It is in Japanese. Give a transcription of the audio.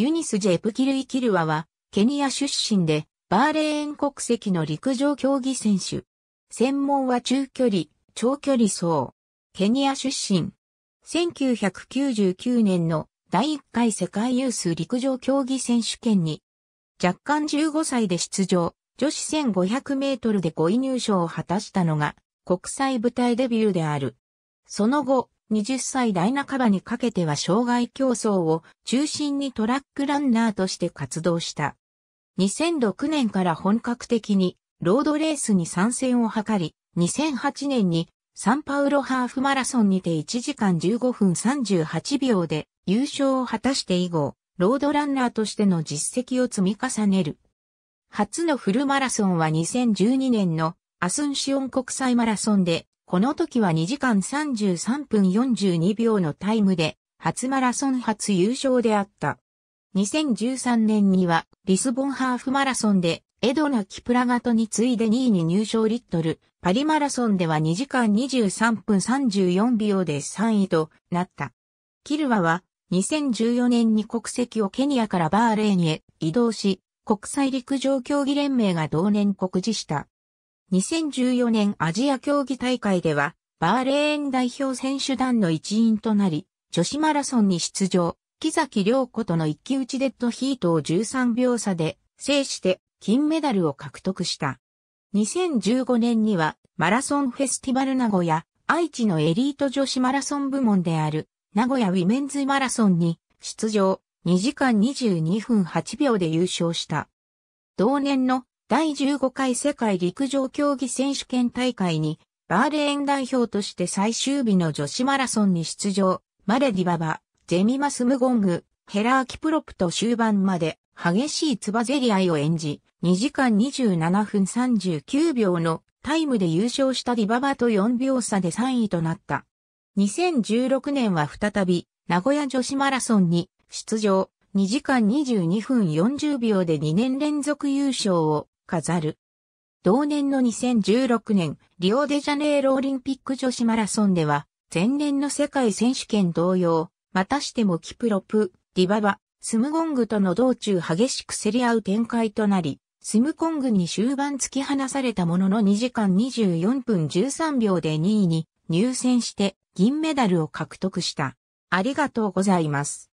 ユニス・ジェプキルイ・キルワは、ケニア出身で、バーレーン国籍の陸上競技選手。専門は中距離、長距離走。ケニア出身。1999年の第1回世界ユース陸上競技選手権に、若干15歳で出場、女子1500メートルで5位入賞を果たしたのが、国際舞台デビューである。その後、20歳代半ばにかけては障害競争を中心にトラックランナーとして活動した。2006年から本格的にロードレースに参戦を図り、2008年にサンパウロハーフマラソンにて1時間15分38秒で優勝を果たして以後、ロードランナーとしての実績を積み重ねる。初のフルマラソンは2012年のアスンシオン国際マラソンでこの時は2時間33分42秒のタイムで、初マラソン初優勝であった。2013年には、リスボンハーフマラソンで、エドナ・キプラガトに次いで2位に入賞リットル、パリマラソンでは2時間23分34秒で3位となった。キルワは2014年に国籍をケニアからバーレーンへ移動し、国際陸上競技連盟が同年告示した。2014年アジア競技大会では、バーレーン代表選手団の一員となり、女子マラソンに出場、木崎良子との一騎打ちデッドヒートを13秒差で制して金メダルを獲得した。2015年にはマラソンフェスティバル名古屋、愛知のエリート女子マラソン部門である名古屋ウィメンズマラソンに出場2時間22分8秒で優勝した。同年の第15回世界陸上競技選手権大会に、バーレーン代表として最終日の女子マラソンに出場、マレディババ、ゼミマスムゴング、ヘラーキプロプと終盤まで激しいつばぜり合いを演じ、2時間27分39秒のタイムで優勝したディババと4秒差で3位となった。2016年は再び、名古屋女子マラソンに出場、2時間22分40秒で2年連続優勝を飾る。同年の2016年、リオデジャネイロオリンピック女子マラソンでは、前年の世界選手権同様、またしてもキプロプ、ディババ、スムゴングとの道中激しく競り合う展開となり、スムコングに終盤突き放されたものの2時間24分13秒で2位に入選して銀メダルを獲得した。ありがとうございます。